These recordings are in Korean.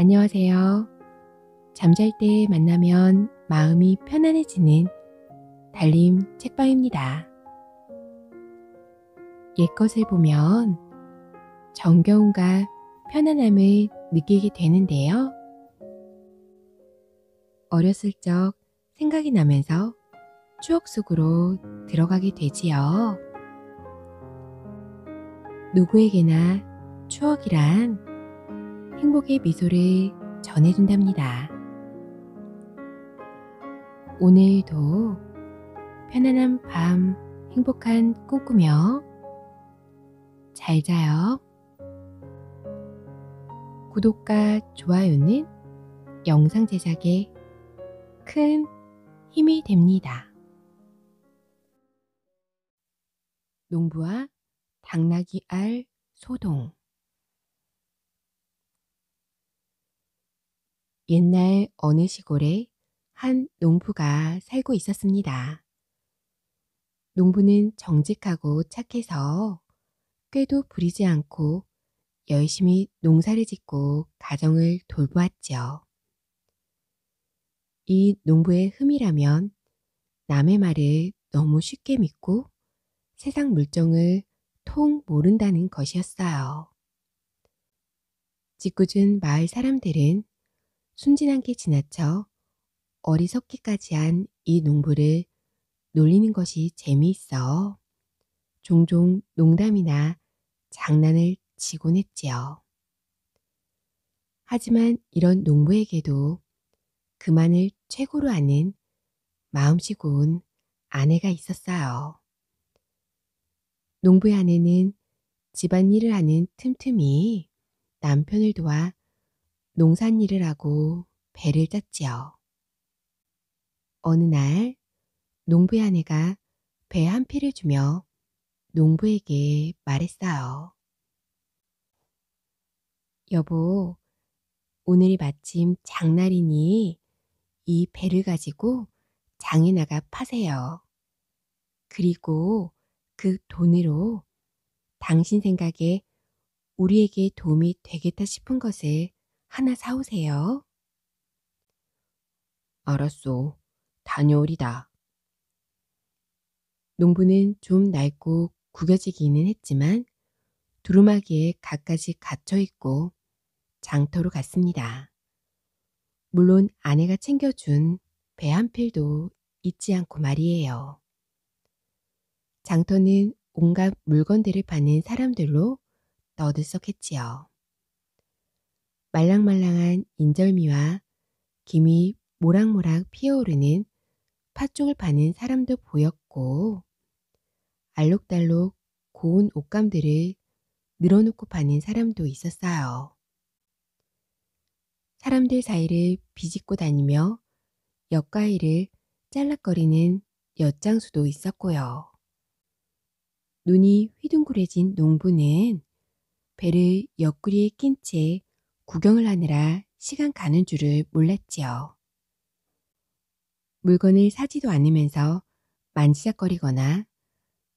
안녕하세요. 잠잘 때 만나면 마음이 편안해지는 달림 책방입니다. 옛것을 보면 정겨움과 편안함을 느끼게 되는데요. 어렸을 적 생각이 나면서 추억 속으로 들어가게 되지요. 누구에게나 추억이란 행복의 미소를 전해준답니다. 오늘도 편안한 밤 행복한 꿈 꾸며 잘 자요. 구독과 좋아요는 영상 제작에 큰 힘이 됩니다. 농부와 당나귀 알 소동 옛날 어느 시골에 한 농부가 살고 있었습니다. 농부는 정직하고 착해서 꾀도 부리지 않고 열심히 농사를 짓고 가정을 돌보았지요. 이 농부의 흠이라면 남의 말을 너무 쉽게 믿고 세상 물정을 통 모른다는 것이었어요. 짓궂은 마을 사람들은 순진한 게 지나쳐 어리석기까지 한 이 농부를 놀리는 것이 재미있어 종종 농담이나 장난을 치곤 했지요. 하지만 이런 농부에게도 그만을 최고로 아는 마음씨 고운 아내가 있었어요. 농부의 아내는 집안일을 하는 틈틈이 남편을 도와 농산일을 하고 배를 짰지요. 어느 날 농부의 아내가 배한 피를 주며 농부에게 말했어요. 여보, 오늘이 마침 장날이니 이 배를 가지고 장에 나가 파세요. 그리고 그 돈으로 당신 생각에 우리에게 도움이 되겠다 싶은 것을 하나 사오세요. 알았소. 다녀오리다. 농부는 좀 낡고 구겨지기는 했지만 두루마기에 갖가지 갇혀있고 장터로 갔습니다. 물론 아내가 챙겨준 배 한 필도 잊지 않고 말이에요. 장터는 온갖 물건들을 파는 사람들로 너들썩했지요 말랑말랑한 인절미와 김이 모락모락 피어오르는 팥죽을 파는 사람도 보였고 알록달록 고운 옷감들을 늘어놓고 파는 사람도 있었어요. 사람들 사이를 비집고 다니며 옆가위를 짤락거리는 엿장수도 있었고요. 눈이 휘둥그레진 농부는 배를 옆구리에 낀채 구경을 하느라 시간 가는 줄을 몰랐지요. 물건을 사지도 않으면서 만지작거리거나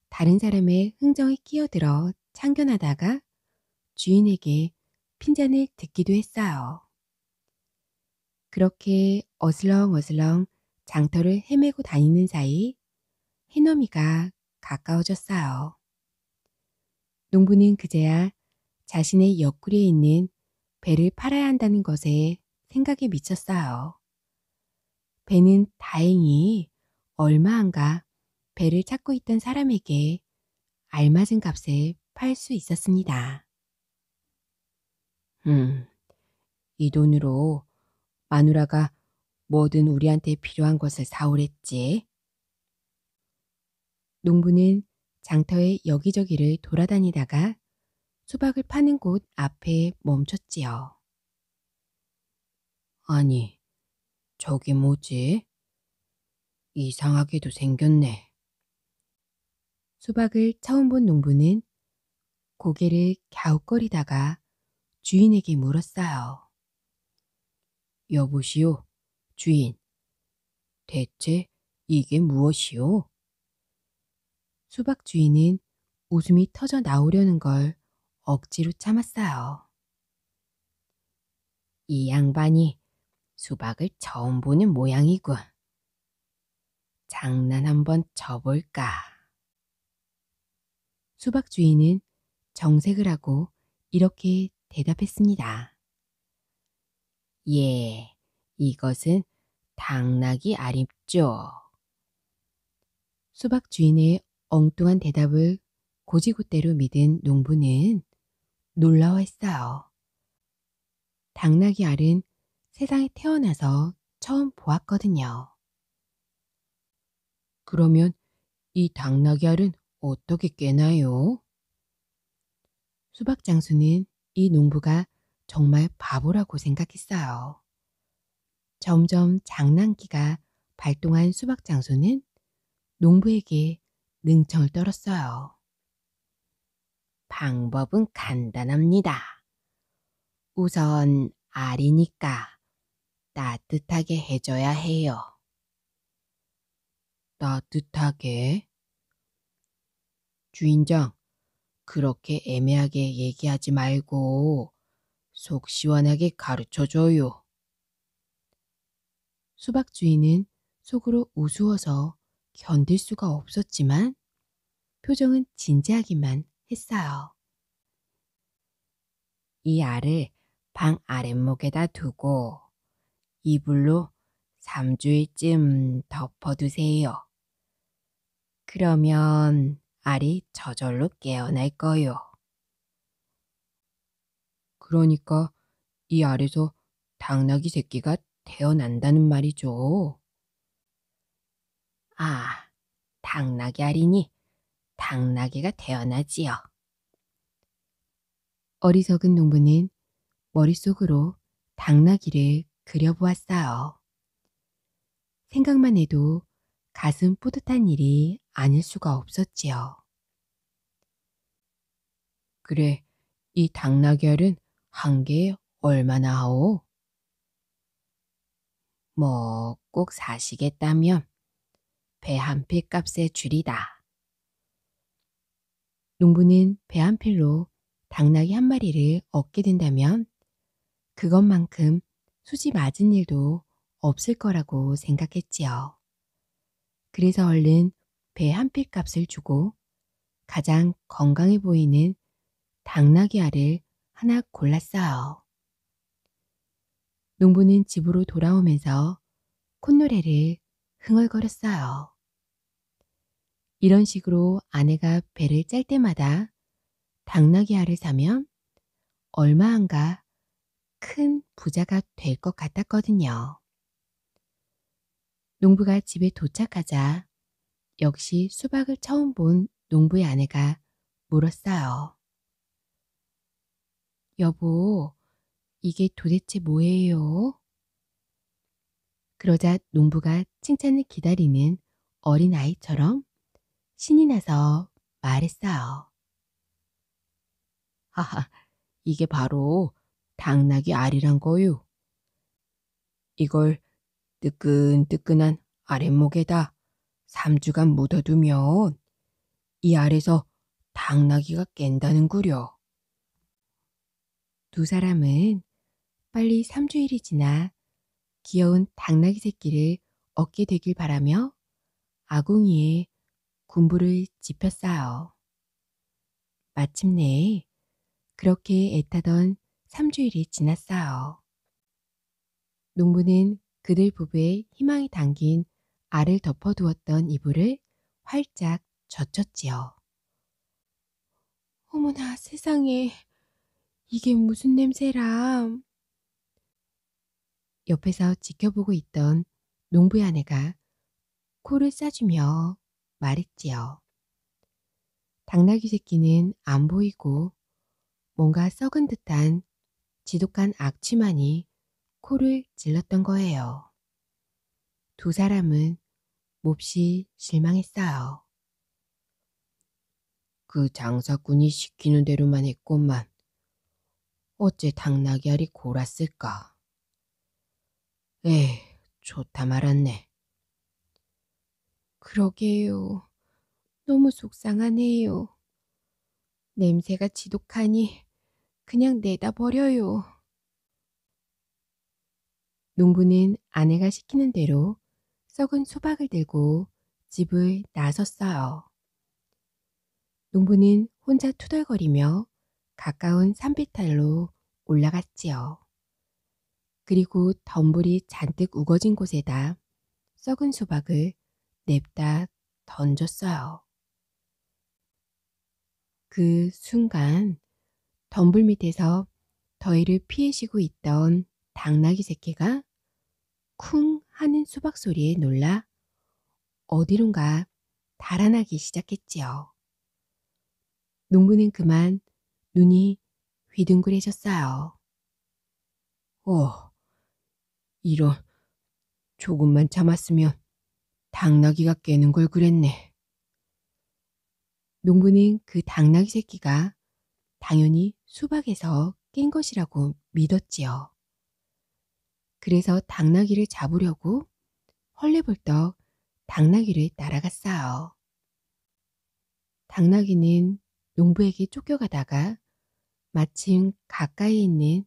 다른 사람의 흥정에 끼어들어 참견하다가 주인에게 핀잔을 듣기도 했어요. 그렇게 어슬렁어슬렁 장터를 헤매고 다니는 사이 해넘이가 가까워졌어요. 농부는 그제야 자신의 옆구리에 있는 배를 팔아야 한다는 것에 생각이 미쳤어요 배는 다행히 얼마 안가 배를 찾고 있던 사람에게 알맞은 값에 팔 수 있었습니다. 음, 이 돈으로 마누라가 뭐든 우리한테 필요한 것을 사오랬지. 농부는 장터의 여기저기를 돌아다니다가 수박을 파는 곳 앞에 멈췄지요. 아니, 저게 뭐지? 이상하게도 생겼네. 수박을 처음 본 농부는 고개를 갸웃거리다가 주인에게 물었어요. 여보시오, 주인. 대체 이게 무엇이오? 수박 주인은 웃음이 터져 나오려는 걸 억지로 참았어요. 이 양반이 수박을 처음 보는 모양이군. 장난 한번 쳐볼까. 수박 주인은 정색을 하고 이렇게 대답했습니다. 예, 이것은 당나귀 아립죠. 수박 주인의 엉뚱한 대답을 고지고대로 믿은 농부는 놀라워했어요. 당나귀 알은 세상에 태어나서 처음 보았거든요. 그러면 이 당나귀 알은 어떻게 깨나요? 수박 장수는 이 농부가 정말 바보라고 생각했어요. 점점 장난기가 발동한 수박 장수는 농부에게 능청을 떨었어요. 방법은 간단합니다. 우선 알이니까 따뜻하게 해줘야 해요. 따뜻하게? 주인장, 그렇게 애매하게 얘기하지 말고 속 시원하게 가르쳐줘요. 수박 주인은 속으로 우스워서 견딜 수가 없었지만 표정은 진지하기만 했어요. 이 알을 방 아랫목에다 두고 이불로 3주일쯤 덮어두세요. 그러면 알이 저절로 깨어날 거요. 그러니까 이 알에서 당나귀 새끼가 태어난다는 말이죠. 아, 당나귀 알이니 당나귀가 태어나지요. 어리석은 농부는 머릿속으로 당나귀를 그려보았어요. 생각만 해도 가슴 뿌듯한 일이 아닐 수가 없었지요. 그래, 이 당나귀알은 한 개에 얼마나 하오? 뭐, 꼭 사시겠다면 배한피 값의 줄이다. 농부는 배 한 필로 당나귀 한 마리를 얻게 된다면 그것만큼 수지 맞은 일도 없을 거라고 생각했지요. 그래서 얼른 배 한 필 값을 주고 가장 건강해 보이는 당나귀 알을 하나 골랐어요. 농부는 집으로 돌아오면서 콧노래를 흥얼거렸어요. 이런 식으로 아내가 배를 짤 때마다 당나귀 알을 사면 얼마안가 큰 부자가 될 것 같았거든요. 농부가 집에 도착하자 역시 수박을 처음 본 농부의 아내가 물었어요. 여보, 이게 도대체 뭐예요? 그러자 농부가 칭찬을 기다리는 어린아이처럼 신이 나서 말했어요. 하하, 이게 바로 당나귀 알이란 거요. 이걸 뜨끈뜨끈한 아랫목에다 3주간 묻어두면 이 알에서 당나귀가 깬다는구려. 두 사람은 빨리 3주일이 지나 귀여운 당나귀 새끼를 얻게 되길 바라며 아궁이에 군부를 지펴싸어. 마침내 그렇게 애타던 3주일이 지났어요. 농부는 그들 부부의 희망이 담긴 알을 덮어두었던 이불을 활짝 젖혔지요. 어머나 세상에 이게 무슨 냄새람. 옆에서 지켜보고 있던 농부의 아내가 코를 싸주며 말했지요. 당나귀 새끼는 안 보이고 뭔가 썩은 듯한 지독한 악취만이 코를 질렀던 거예요. 두 사람은 몹시 실망했어요. 그 장사꾼이 시키는 대로만 했건만 어째 당나귀알이 골았을까? 에이, 좋다 말았네. 그러게요. 너무 속상하네요. 냄새가 지독하니 그냥 내다버려요. 농부는 아내가 시키는 대로 썩은 수박을 들고 집을 나섰어요. 농부는 혼자 투덜거리며 가까운 산비탈로 올라갔지요. 그리고 덤불이 잔뜩 우거진 곳에다 썩은 수박을 냅다 네 던졌어요. 그 순간 덤불 밑에서 더위를 피해시고 있던 당나귀 새끼가 쿵 하는 수박 소리에 놀라 어디론가 달아나기 시작했지요. 농부는 그만 눈이 휘둥그레졌어요. 오, 어, 이런, 조금만 참았으면 당나귀가 깨는 걸 그랬네. 농부는 그 당나귀 새끼가 당연히 수박에서 깬 것이라고 믿었지요. 그래서 당나귀를 잡으려고 헐레벌떡 당나귀를 따라갔어요. 당나귀는 농부에게 쫓겨가다가 마침 가까이 있는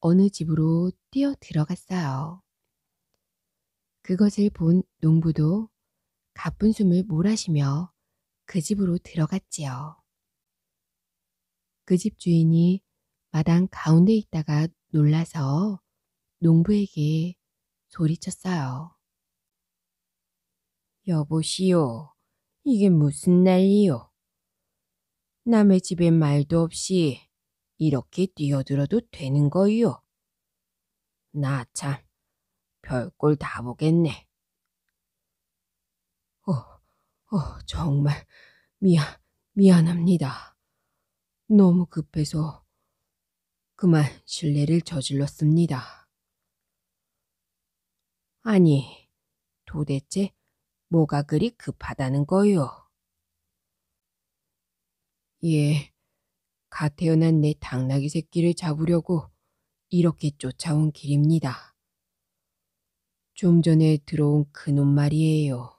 어느 집으로 뛰어 들어갔어요. 그것을 본 농부도 가쁜 숨을 몰아쉬며 그 집으로 들어갔지요. 그 집 주인이 마당 가운데 있다가 놀라서 농부에게 소리쳤어요. 여보시오, 이게 무슨 난리요? 남의 집에 말도 없이 이렇게 뛰어들어도 되는 거요? 나 참, 별꼴 다 보겠네. 어, 어, 정말 미안, 미안합니다. 너무 급해서 그만 실례를 저질렀습니다. 아니, 도대체 뭐가 그리 급하다는 거요? 예, 가 태어난 내 당나귀 새끼를 잡으려고 이렇게 쫓아온 길입니다. 좀 전에 들어온 그놈 말이에요.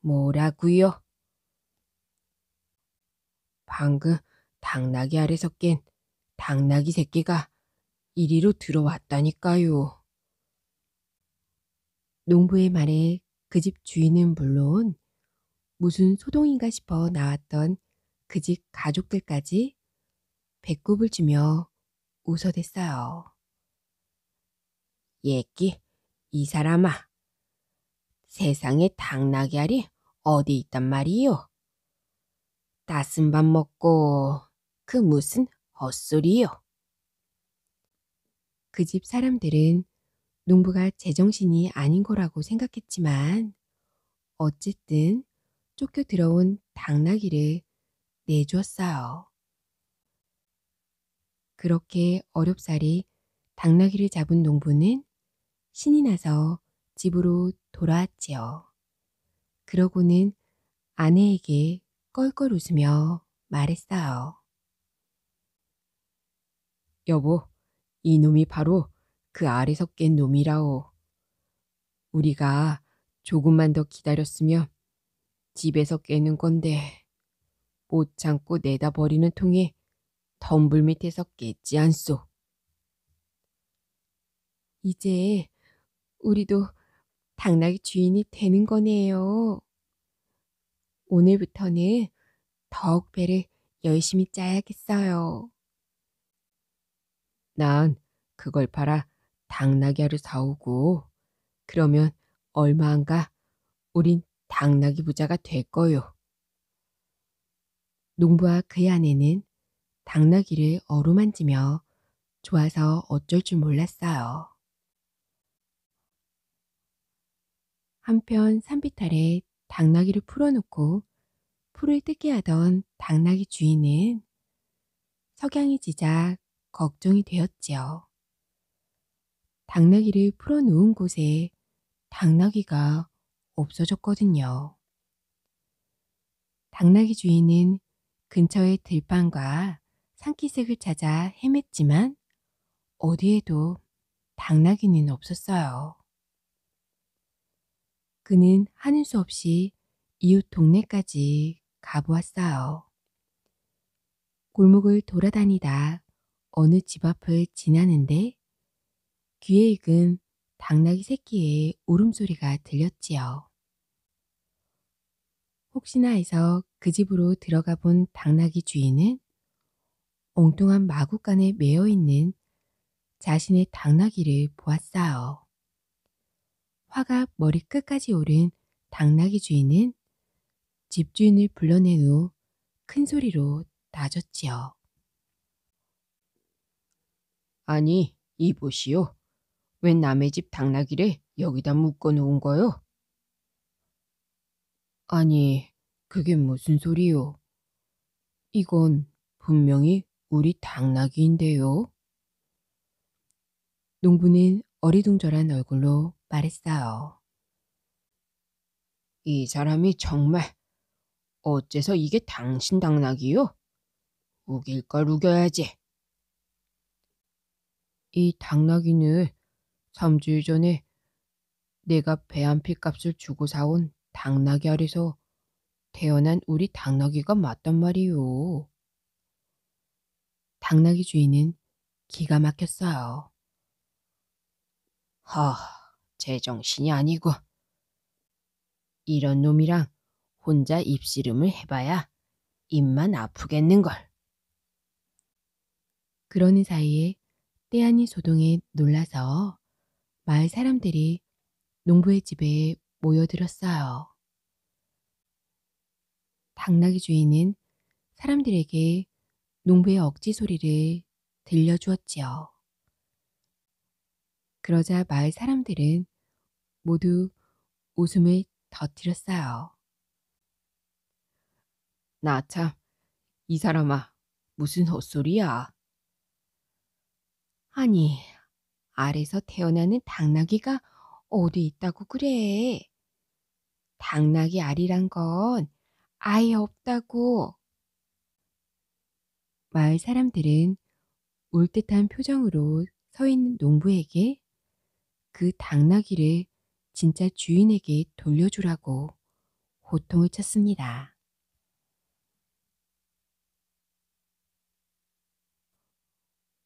뭐라고요? 방금 당나귀 아래서 깬 당나귀 새끼가 이리로 들어왔다니까요. 농부의 말에 그 집 주인은 물론 무슨 소동인가 싶어 나왔던 그 집 가족들까지 배꼽을 주며 웃어댔어요. 얘기, 이 사람아. 세상에 당나귀 알이 어디 있단 말이요? 따순 밥 먹고 그 무슨 헛소리요? 그 집 사람들은 농부가 제정신이 아닌 거라고 생각했지만 어쨌든 쫓겨 들어온 당나귀를 내주었어요. 그렇게 어렵사리 당나귀를 잡은 농부는 신이 나서 집으로 돌아왔지요. 그러고는 아내에게 껄껄 웃으며 말했어요. 여보, 이놈이 바로 그아래서깬 놈이라오. 우리가 조금만 더 기다렸으면 집에서 깨는 건데 못 참고 내다 버리는 통에 덤불 밑에서 깼지 않소. 이제 우리도 당나귀 주인이 되는 거네요. 오늘부터는 더욱 배를 열심히 짜야겠어요. 난 그걸 팔아 당나귀알을 사오고 그러면 얼마 안 가 우린 당나귀 부자가 될 거요. 농부와 그의 아내는 당나귀를 어루만지며 좋아서 어쩔 줄 몰랐어요. 한편 산비탈에 당나귀를 풀어놓고 풀을 뜯게 하던 당나귀 주인은 석양이 지자 걱정이 되었지요. 당나귀를 풀어놓은 곳에 당나귀가 없어졌거든요. 당나귀 주인은 근처의 들판과 산기슭을 찾아 헤맸지만 어디에도 당나귀는 없었어요. 그는 하는 수 없이 이웃 동네까지 가보았어요. 골목을 돌아다니다 어느 집 앞을 지나는데 귀에 익은 당나귀 새끼의 울음소리가 들렸지요. 혹시나 해서 그 집으로 들어가 본 당나귀 주인은 엉뚱한 마구간에 매어 있는 자신의 당나귀를 보았어요. 화가 머리끝까지 오른 당나귀 주인은 집주인을 불러낸 후 큰 소리로 다졌지요. 아니, 이보시오. 웬 남의 집 당나귀를 여기다 묶어 놓은 거요? 아니, 그게 무슨 소리요? 이건 분명히 우리 당나귀인데요. 농부는 어리둥절한 얼굴로 말했어요. 이 사람이 정말 어째서 이게 당신 당나귀요? 우길 걸 우겨야지. 이 당나귀는 3주일 전에 내가 배한피 값을 주고 사온 당나귀 알에서 태어난 우리 당나귀가 맞단 말이요. 당나귀 주인은 기가 막혔어요. 하, 제정신이 아니고. 이런 놈이랑 혼자 입씨름을 해봐야 입만 아프겠는걸. 그러는 사이에 떼아니 소동에 놀라서 마을 사람들이 농부의 집에 모여들었어요. 당나귀 주인은 사람들에게 농부의 억지 소리를 들려주었지요. 그러자 마을 사람들은 모두 웃음을 터뜨렸어요. 나 참, 이 사람아, 무슨 헛소리야. 아니, 알에서 태어나는 당나귀가 어디 있다고 그래. 당나귀 알이란 건 아예 없다고. 마을 사람들은 울 듯한 표정으로 서 있는 농부에게 그 당나귀를 진짜 주인에게 돌려주라고 고통을 쳤습니다.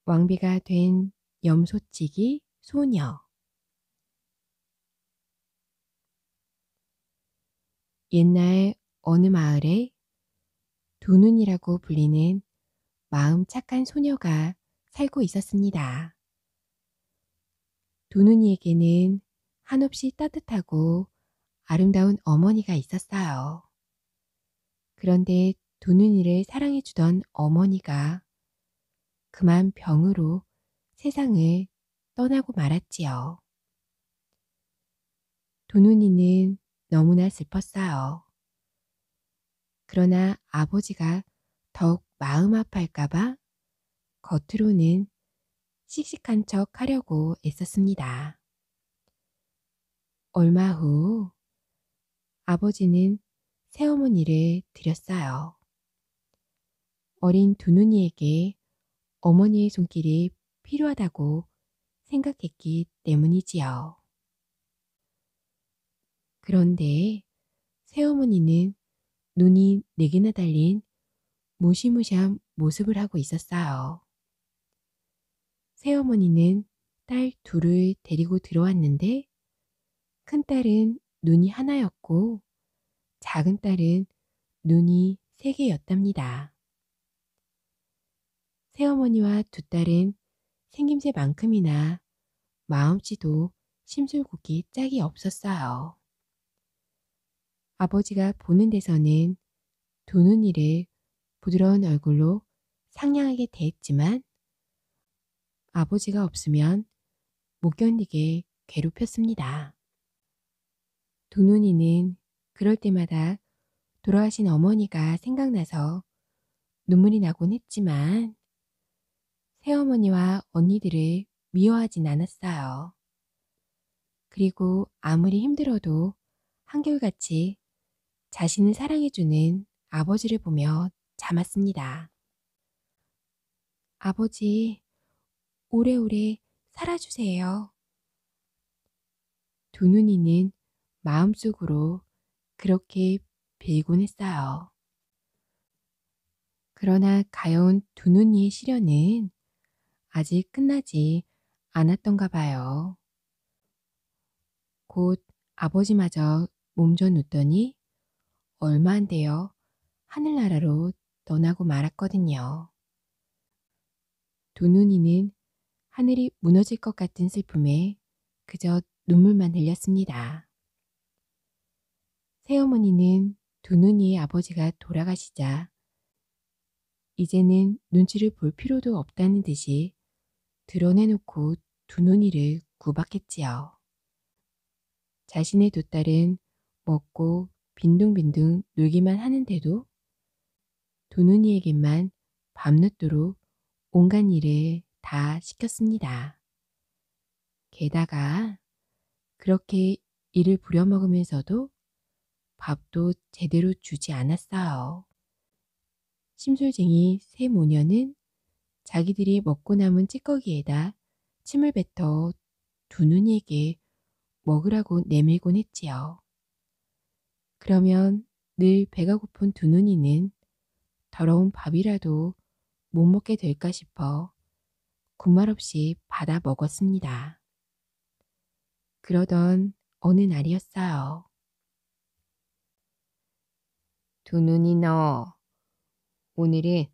왕비가 된 염소치기 소녀 옛날 어느 마을에 두눈이라고 불리는 마음 착한 소녀가 살고 있었습니다. 도눈이에게는 한없이 따뜻하고 아름다운 어머니가 있었어요. 그런데 도눈이를 사랑해주던 어머니가 그만 병으로 세상을 떠나고 말았지요. 도눈이는 너무나 슬펐어요. 그러나 아버지가 더욱 마음 아파할까봐 겉으로는 씩씩한 척 하려고 애썼습니다. 얼마 후 아버지는 새어머니를 들였어요. 어린 두 눈이에게 어머니의 손길이 필요하다고 생각했기 때문이지요. 그런데 새어머니는 눈이 네 개나 달린 무시무시한 모습을 하고 있었어요. 새어머니는 딸 둘을 데리고 들어왔는데 큰딸은 눈이 하나였고 작은 딸은 눈이 세 개였답니다. 새어머니와 두 딸은 생김새만큼이나 마음씨도 심술곡기 짝이 없었어요. 아버지가 보는 데서는 두 눈이를 부드러운 얼굴로 상냥하게 대했지만 아버지가 없으면 못 견디게 괴롭혔습니다. 두눈이는 그럴 때마다 돌아가신 어머니가 생각나서 눈물이 나곤 했지만 새어머니와 언니들을 미워하진 않았어요. 그리고 아무리 힘들어도 한결같이 자신을 사랑해주는 아버지를 보며 참았습니다. 아버지, 오래오래 살아주세요. 두 눈이는 마음속으로 그렇게 빌곤 했어요. 그러나 가여운 두 눈이의 시련은 아직 끝나지 않았던가 봐요. 곧 아버지마저 몸져 놓더니 얼마 안 되어 하늘나라로 떠나고 말았거든요. 두 눈이는 하늘이 무너질 것 같은 슬픔에 그저 눈물만 흘렸습니다. 새어머니는 두 눈이 아버지가 돌아가시자 이제는 눈치를 볼 필요도 없다는 듯이 드러내놓고 두 눈이를 구박했지요. 자신의 두 딸은 먹고 빈둥빈둥 놀기만 하는데도 두 눈이에게만 밤늦도록 온갖 일을 다 시켰습니다. 게다가 그렇게 이를 부려먹으면서도 밥도 제대로 주지 않았어요. 심술쟁이 세 모녀는 자기들이 먹고 남은 찌꺼기에다 침을 뱉어 두 눈에게 이 먹으라고 내밀곤 했지요. 그러면 늘 배가 고픈 두 눈이는 더러운 밥이라도 못 먹게 될까 싶어 군말없이 받아 먹었습니다. 그러던 어느 날이었어요. 두 눈이 너. 오늘은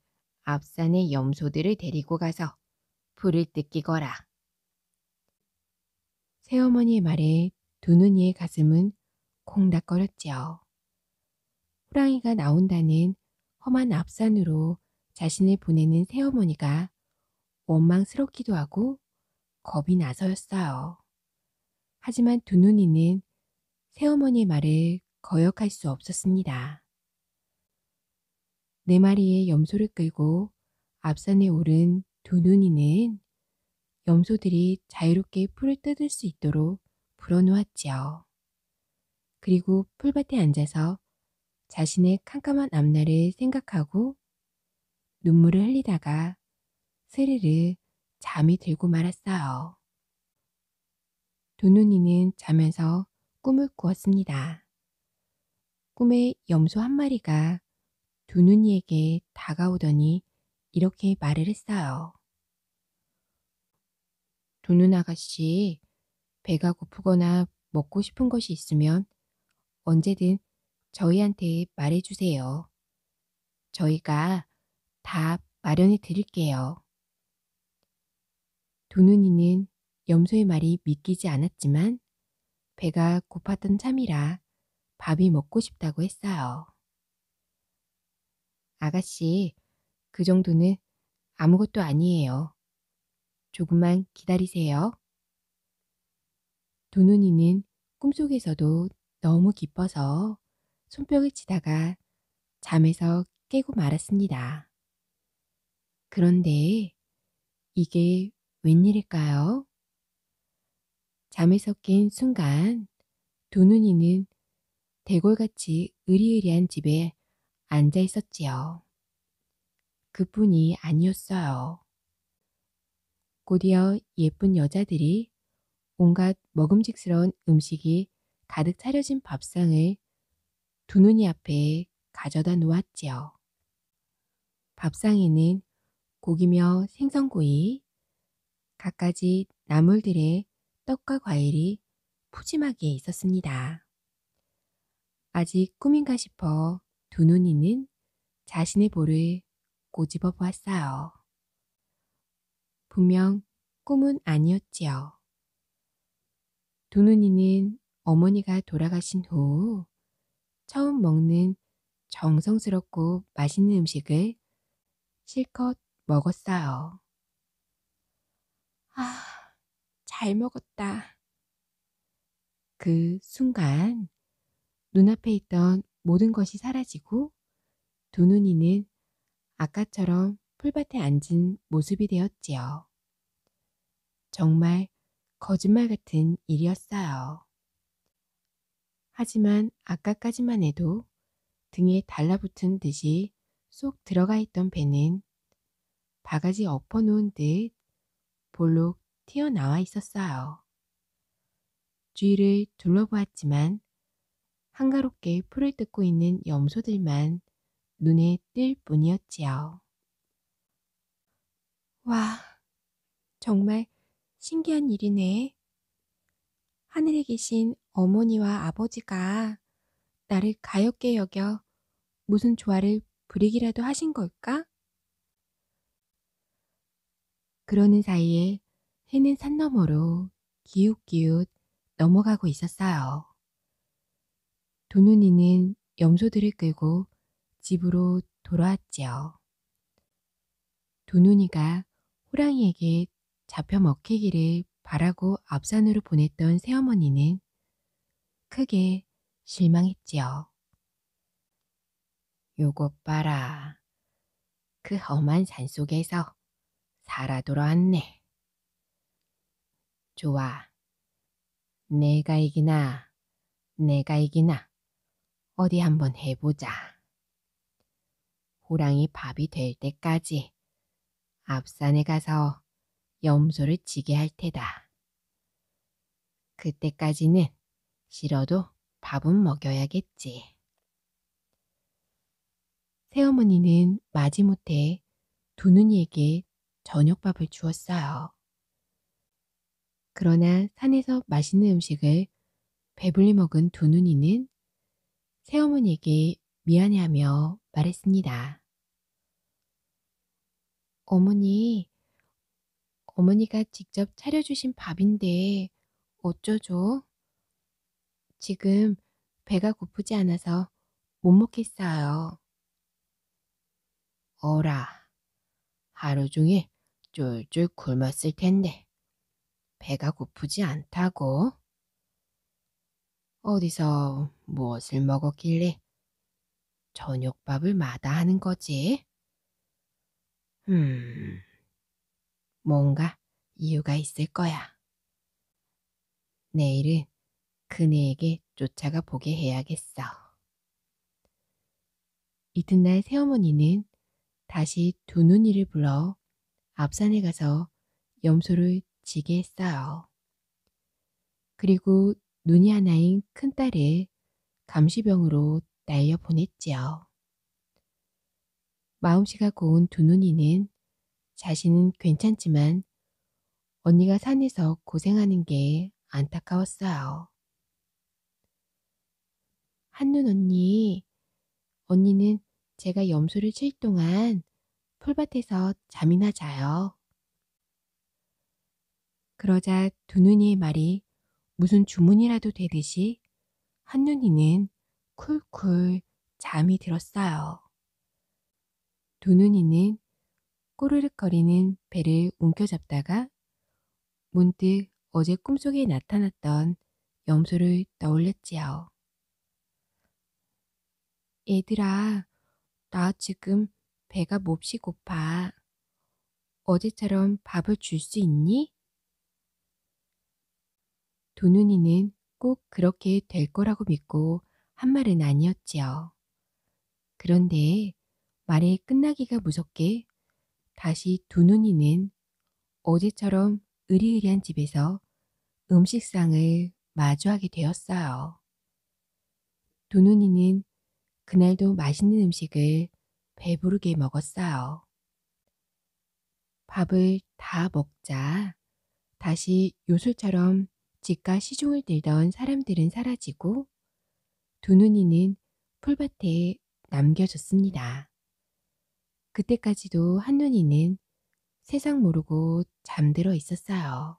앞산의 염소들을 데리고 가서 불을 뜯기거라. 새어머니의 말에 두 눈이의 가슴은 콩닥거렸지요. 호랑이가 나온다는 험한 앞산으로 자신을 보내는 새어머니가 원망스럽기도 하고 겁이 나서였어요. 하지만 두 눈이는 새어머니의 말을 거역할 수 없었습니다. 네 마리의 염소를 끌고 앞산에 오른 두 눈이는 염소들이 자유롭게 풀을 뜯을 수 있도록 불어놓았지요. 그리고 풀밭에 앉아서 자신의 캄캄한 앞날을 생각하고 눈물을 흘리다가 스르르 잠이 들고 말았어요. 두눈이는 자면서 꿈을 꾸었습니다. 꿈에 염소 한 마리가 두눈이에게 다가오더니 이렇게 말을 했어요. 두 눈 아가씨, 배가 고프거나 먹고 싶은 것이 있으면 언제든 저희한테 말해주세요. 저희가 다 마련해 드릴게요. 도눈이는 염소의 말이 믿기지 않았지만 배가 고팠던 참이라 밥이 먹고 싶다고 했어요. 아가씨, 그 정도는 아무것도 아니에요. 조금만 기다리세요. 도눈이는 꿈속에서도 너무 기뻐서 손뼉을 치다가 잠에서 깨고 말았습니다. 그런데 이게 웬일일까요? 잠에 섞인 순간 두 눈이는 대골같이 으리으리한 집에 앉아 있었지요. 그뿐이 아니었어요. 곧이어 예쁜 여자들이 온갖 먹음직스러운 음식이 가득 차려진 밥상을 두 눈이 앞에 가져다 놓았지요. 밥상에는 고기며 생선구이, 갖가지 나물들의 떡과 과일이 푸짐하게 있었습니다. 아직 꿈인가 싶어 두 눈이는 자신의 볼을 꼬집어 보았어요. 분명 꿈은 아니었지요. 두 눈이는 어머니가 돌아가신 후 처음 먹는 정성스럽고 맛있는 음식을 실컷 먹었어요. 아, 잘 먹었다. 그 순간 눈앞에 있던 모든 것이 사라지고 두 눈이는 아까처럼 풀밭에 앉은 모습이 되었지요. 정말 거짓말 같은 일이었어요. 하지만 아까까지만 해도 등에 달라붙은 듯이 쏙 들어가 있던 배는 바가지 엎어놓은 듯 볼록 튀어나와 있었어요. 주위를 둘러보았지만 한가롭게 풀을 뜯고 있는 염소들만 눈에 띌 뿐이었지요. 와, 정말 신기한 일이네. 하늘에 계신 어머니와 아버지가 나를 가엾게 여겨 무슨 조화를 부리기라도 하신 걸까? 그러는 사이에 해는 산 너머로 기웃기웃 넘어가고 있었어요. 도눈이는 염소들을 끌고 집으로 돌아왔지요. 도눈이가 호랑이에게 잡혀 먹히기를 바라고 앞산으로 보냈던 새어머니는 크게 실망했지요. 요것 봐라. 그 험한 산속에서 살아 돌아왔네. 좋아. 내가 이기나, 내가 이기나, 어디 한번 해보자. 호랑이 밥이 될 때까지 앞산에 가서 염소를 지게 할 테다. 그때까지는 싫어도 밥은 먹여야겠지. 새어머니는 마지못해 두눈이에게 저녁밥을 주었어요. 그러나 산에서 맛있는 음식을 배불리 먹은 두 눈이는 새어머니에게 미안해하며 말했습니다. 어머니, 어머니가 직접 차려주신 밥인데 어쩌죠? 지금 배가 고프지 않아서 못 먹겠어요. 어라, 하루 종일 쫄쫄 굶었을 텐데 배가 고프지 않다고. 어디서 무엇을 먹었길래 저녁밥을 마다하는 거지? 음, 뭔가 이유가 있을 거야. 내일은 그네에게 쫓아가 보게 해야겠어. 이튿날 새어머니는 다시 두 눈이를 불러 앞산에 가서 염소를 지게 했어요 그리고 눈이 하나인 큰딸을 감시병으로 날려보냈지요. 마음씨가 고운 두 눈이는 자신은 괜찮지만 언니가 산에서 고생하는 게 안타까웠어요. 한눈 언니, 언니는 제가 염소를 칠 동안 풀밭에서 잠이나 자요. 그러자 두 눈이의 말이 무슨 주문이라도 되듯이 한눈이는 쿨쿨 잠이 들었어요. 두 눈이는 꼬르륵거리는 배를 움켜잡다가 문득 어제 꿈속에 나타났던 염소를 떠올렸지요. 얘들아, 나 지금 배가 몹시 고파. 어제처럼 밥을 줄 수 있니? 도눈이는 꼭 그렇게 될 거라고 믿고 한 말은 아니었지요. 그런데 말이 끝나기가 무섭게 다시 두눈이는 어제처럼 으리으리한 집에서 음식상을 마주하게 되었어요. 두눈이는 그날도 맛있는 음식을 배부르게 먹었어요. 밥을 다 먹자 다시 요술처럼 집과 시중을 들던 사람들은 사라지고 두 눈이는 풀밭에 남겨졌습니다. 그때까지도 한눈이는 세상 모르고 잠들어 있었어요.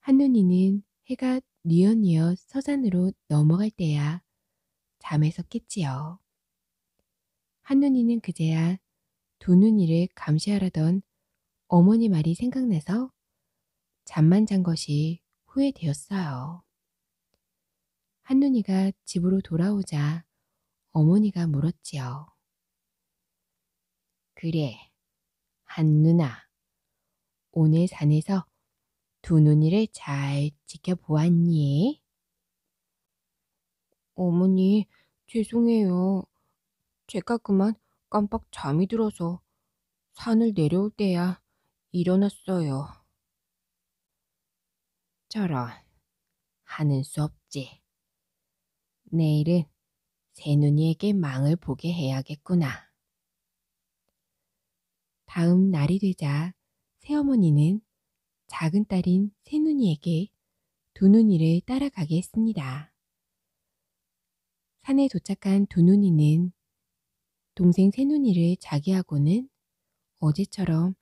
한눈이는 해가 뉘엿뉘엿 서산으로 넘어갈 때야 잠에서 깼지요. 한눈이는 그제야 두 눈이를 감시하라던 어머니 말이 생각나서 잠만 잔 것이 후회되었어요. 한눈이가 집으로 돌아오자 어머니가 물었지요. 그래, 한누나. 오늘 산에서 두 눈이를 잘 지켜보았니? 어머니, 죄송해요. 제가 그만 깜빡 잠이 들어서 산을 내려올 때야 일어났어요. 저런, 하는 수 없지. 내일은 새누니에게 망을 보게 해야겠구나. 다음 날이 되자 새어머니는 작은 딸인 새누니에게두누니를 따라가게 했습니다. 산에 도착한 두누니는 동생 새눈이를 자기하고는 어제처럼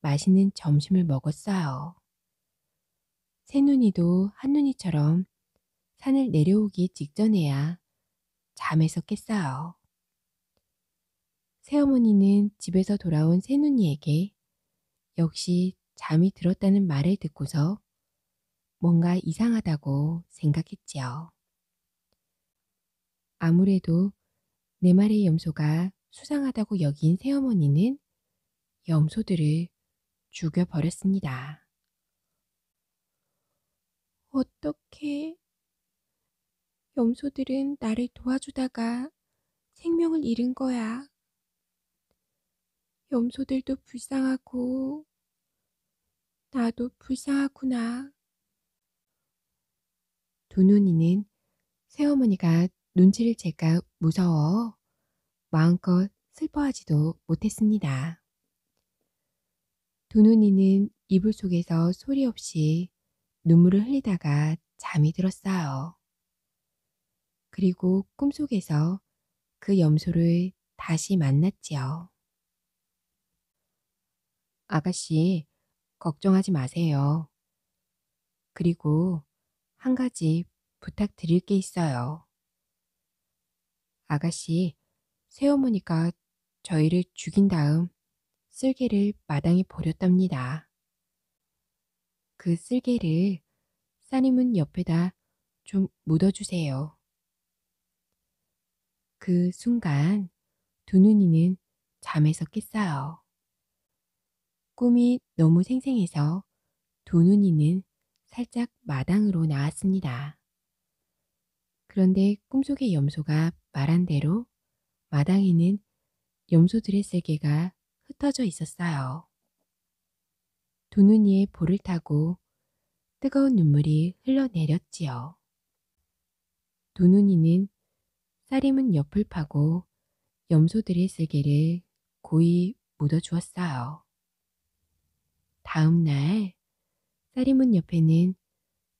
맛있는 점심을 먹었어요. 새눈이도 한눈이처럼 산을 내려오기 직전에야 잠에서 깼어요. 새어머니는 집에서 돌아온 새눈이에게 역시 잠이 들었다는 말을 듣고서 뭔가 이상하다고 생각했지요. 아무래도 내 말의 염소가 수상하다고 여긴 새어머니는 염소들을 죽여버렸습니다. 어떻게 염소들은 나를 도와주다가 생명을 잃은 거야. 염소들도 불쌍하고 나도 불쌍하구나. 두눈이는 새어머니가 눈치를 채가 무서워 마음껏 슬퍼하지도 못했습니다. 두눈이는 이불 속에서 소리 없이 눈물을 흘리다가 잠이 들었어요. 그리고 꿈속에서 그 염소를 다시 만났지요. 아가씨, 걱정하지 마세요. 그리고 한 가지 부탁드릴 게 있어요. 아가씨, 새어머니가 저희를 죽인 다음 쓸개를 마당에 버렸답니다. 그 쓸개를 싸님은 옆에다 좀 묻어주세요. 그 순간 두 눈이는 잠에서 깼어요. 꿈이 너무 생생해서 두 눈이는 살짝 마당으로 나왔습니다. 그런데 꿈속의 염소가 말한 대로 마당에는 염소들의 세계가 흩어져 있었어요. 두 눈이의 볼을 타고 뜨거운 눈물이 흘러내렸지요. 두 눈이는 쌀이문 옆을 파고 염소들의 쓸개를 고이 묻어주었어요. 다음 날 쌀이문 옆에는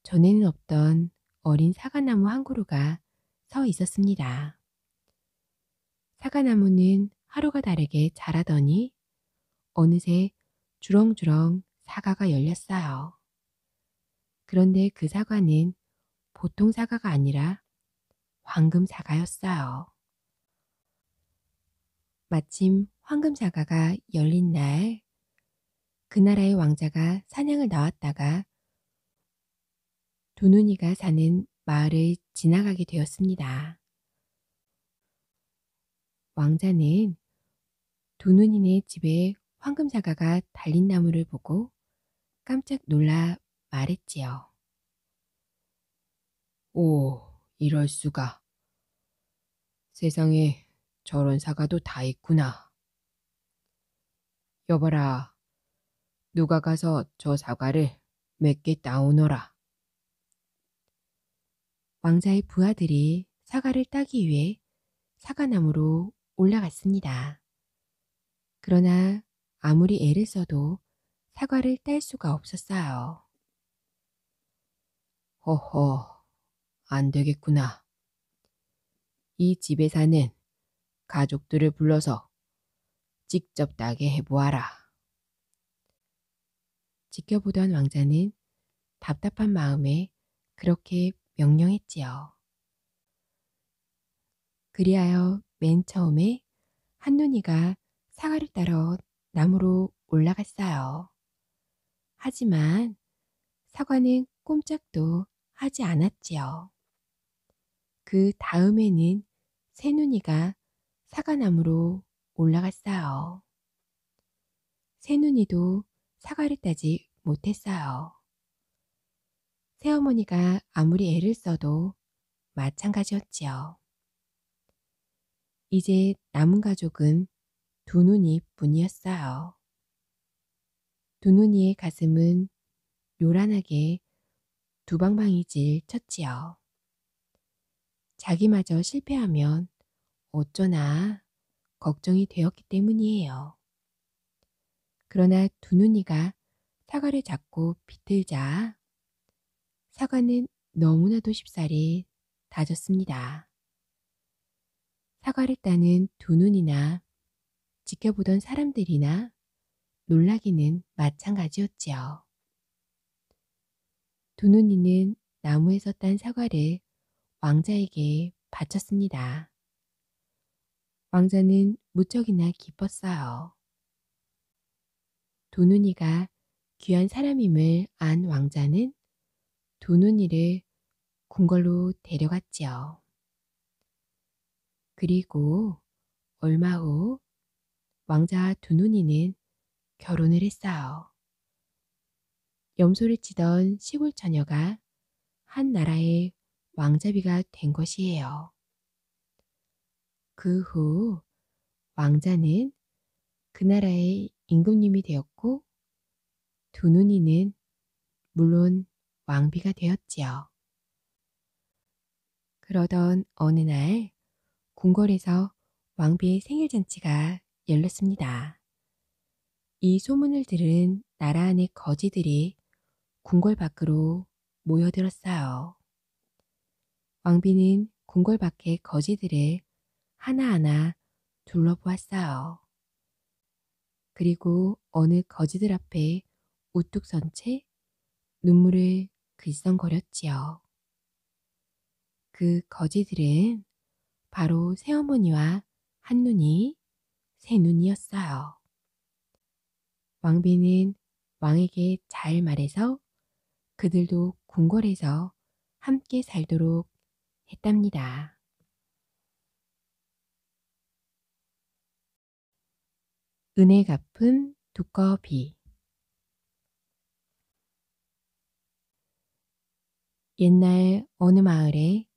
전에는 없던 어린 사과나무 한 그루가 서 있었습니다. 사과나무는 하루가 다르게 자라더니 어느새 주렁주렁 사과가 열렸어요. 그런데 그 사과는 보통 사과가 아니라 황금 사과였어요. 마침 황금 사과가 열린 날, 그 나라의 왕자가 사냥을 나왔다가 두눈이가 사는 마을을 지나가게 되었습니다. 왕자는 두 눈이네 집에 황금사과가 달린 나무를 보고 깜짝 놀라 말했지요. 오, 이럴 수가. 세상에 저런 사과도 다 있구나. 여봐라, 누가 가서 저 사과를 몇 개 따오너라. 왕자의 부하들이 사과를 따기 위해 사과나무로 올라갔습니다. 그러나 아무리 애를 써도 사과를 딸 수가 없었어요. 허허, 안 되겠구나. 이 집에 사는 가족들을 불러서 직접 따게 해보아라. 지켜보던 왕자는 답답한 마음에 그렇게 명령했지요. 그리하여 맨 처음에 한눈이가 사과를 따러 나무로 올라갔어요. 하지만 사과는 꼼짝도 하지 않았지요. 그 다음에는 새눈이가 사과나무로 올라갔어요. 새눈이도 사과를 따지 못했어요. 새어머니가 아무리 애를 써도 마찬가지였지요. 이제 남은 가족은 두 눈이 뿐이었어요. 두 눈이의 가슴은 요란하게 두방방이질 쳤지요. 자기마저 실패하면 어쩌나 걱정이 되었기 때문이에요. 그러나 두 눈이가 사과를 잡고 비틀자 사과는 너무나도 쉽사리 다졌습니다. 사과를 따는 두 눈이나 지켜보던 사람들이나 놀라기는 마찬가지였지요. 두 눈이는 나무에서 딴 사과를 왕자에게 바쳤습니다. 왕자는 무척이나 기뻤어요. 두 눈이가 귀한 사람임을 안 왕자는 두 눈이를 궁궐로 데려갔지요. 그리고 얼마 후 왕자 두눈이는 결혼을 했어요. 염소를 치던 시골 처녀가 한 나라의 왕자비가 된 것이에요. 그 후 왕자는 그 나라의 임금님이 되었고 두눈이는 물론 왕비가 되었지요. 그러던 어느 날 궁궐에서 왕비의 생일잔치가 열렸습니다. 이 소문을 들은 나라 안의 거지들이 궁궐 밖으로 모여들었어요. 왕비는 궁궐 밖의 거지들을 하나하나 둘러보았어요. 그리고 어느 거지들 앞에 우뚝 선 채 눈물을 글썽거렸지요. 그 거지들은 바로 새어머니와 한눈이, 새눈이었어요. 왕비는 왕에게 잘 말해서 그들도 궁궐에서 함께 살도록 했답니다. 은혜 갚은 두꺼비 옛날 어느 마을에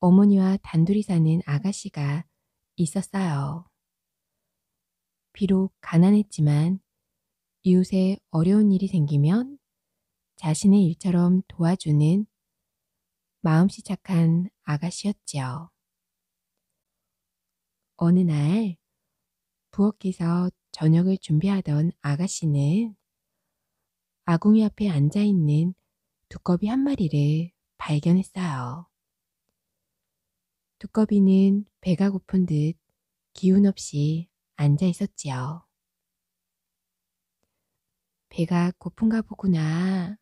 어머니와 단둘이 사는 아가씨가 있었어요. 비록 가난했지만 이웃에 어려운 일이 생기면 자신의 일처럼 도와주는 마음씨 착한 아가씨였지요. 어느 날 부엌에서 저녁을 준비하던 아가씨는 아궁이 앞에 앉아있는 두꺼비 한 마리를 발견했어요. 두꺼비는 배가 고픈 듯 기운 없이 앉아 있었지요. 배가 고픈가 보구나.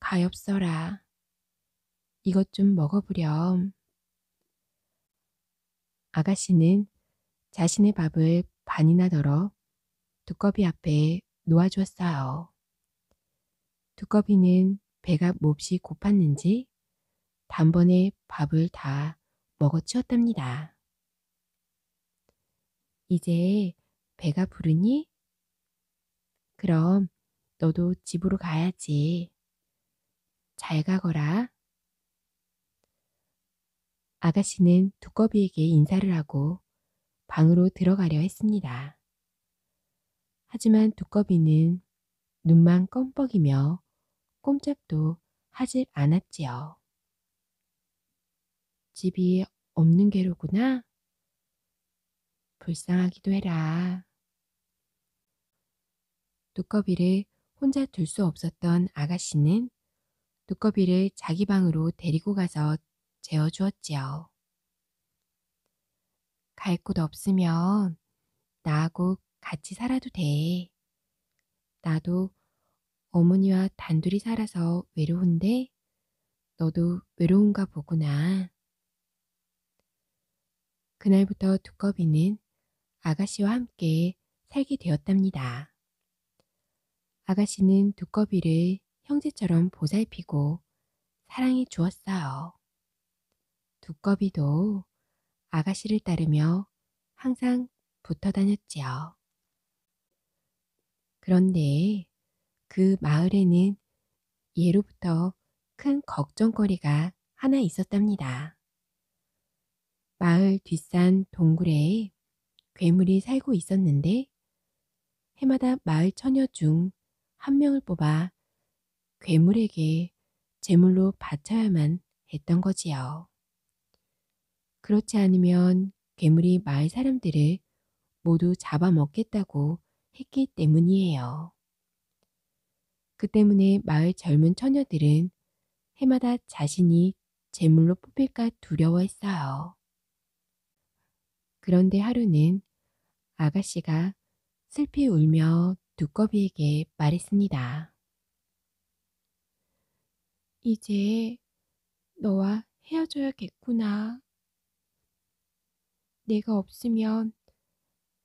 가엾어라. 이것 좀 먹어보렴. 아가씨는 자신의 밥을 반이나 덜어 두꺼비 앞에 놓아주었어요. 두꺼비는 배가 몹시 고팠는지 단번에 밥을 다 먹어치웠답니다. 이제 배가 부르니? 그럼 너도 집으로 가야지. 잘 가거라. 아가씨는 두꺼비에게 인사를 하고 방으로 들어가려 했습니다. 하지만 두꺼비는 눈만 껌뻑이며 꼼짝도 하질 않았지요. 집이 없는 괴로구나 불쌍하기도 해라. 두꺼비를 혼자 둘 수 없었던 아가씨는 두꺼비를 자기 방으로 데리고 가서 재워주었지요. 갈 곳 없으면 나하고 같이 살아도 돼. 나도 어머니와 단둘이 살아서 외로운데 너도 외로운가 보구나. 그날부터 두꺼비는 아가씨와 함께 살게 되었답니다. 아가씨는 두꺼비를 형제처럼 보살피고 사랑해 주었어요. 두꺼비도 아가씨를 따르며 항상 붙어 다녔지요. 그런데 그 마을에는 예로부터 큰 걱정거리가 하나 있었답니다. 마을 뒷산 동굴에 괴물이 살고 있었는데 해마다 마을 처녀 중 한 명을 뽑아 괴물에게 제물로 바쳐야만 했던 거지요. 그렇지 않으면 괴물이 마을 사람들을 모두 잡아먹겠다고 했기 때문이에요. 그 때문에 마을 젊은 처녀들은 해마다 자신이 제물로 뽑힐까 두려워했어요. 그런데 하루는 아가씨가 슬피 울며 두꺼비에게 말했습니다. 이제 너와 헤어져야겠구나. 내가 없으면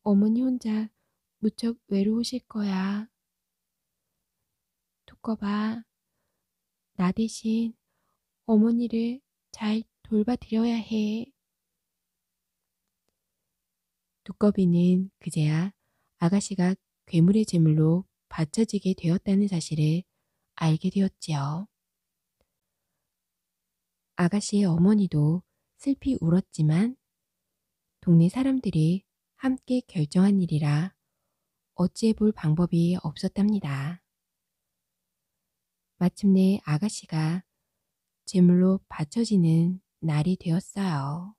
어머니 혼자 무척 외로우실 거야. 두꺼봐, 나 대신 어머니를 잘 돌봐드려야 해. 두꺼비는 그제야 아가씨가 괴물의 제물로 받쳐지게 되었다는 사실을 알게 되었지요. 아가씨의 어머니도 슬피 울었지만 동네 사람들이 함께 결정한 일이라 어찌해 볼 방법이 없었답니다. 마침내 아가씨가 제물로 받쳐지는 날이 되었어요.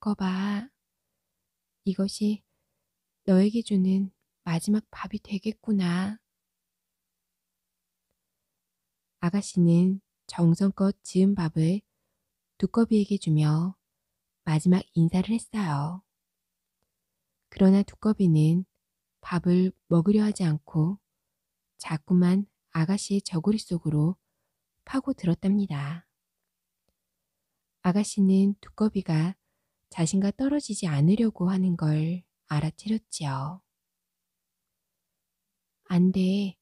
바꿔봐. 이것이 너에게 주는 마지막 밥이 되겠구나. 아가씨는 정성껏 지은 밥을 두꺼비에게 주며 마지막 인사를 했어요. 그러나 두꺼비는 밥을 먹으려 하지 않고 자꾸만 아가씨의 저고리 속으로 파고들었답니다. 아가씨는 두꺼비가 자신과 떨어지지 않으려고 하는 걸 알아채렸지요. 안 돼.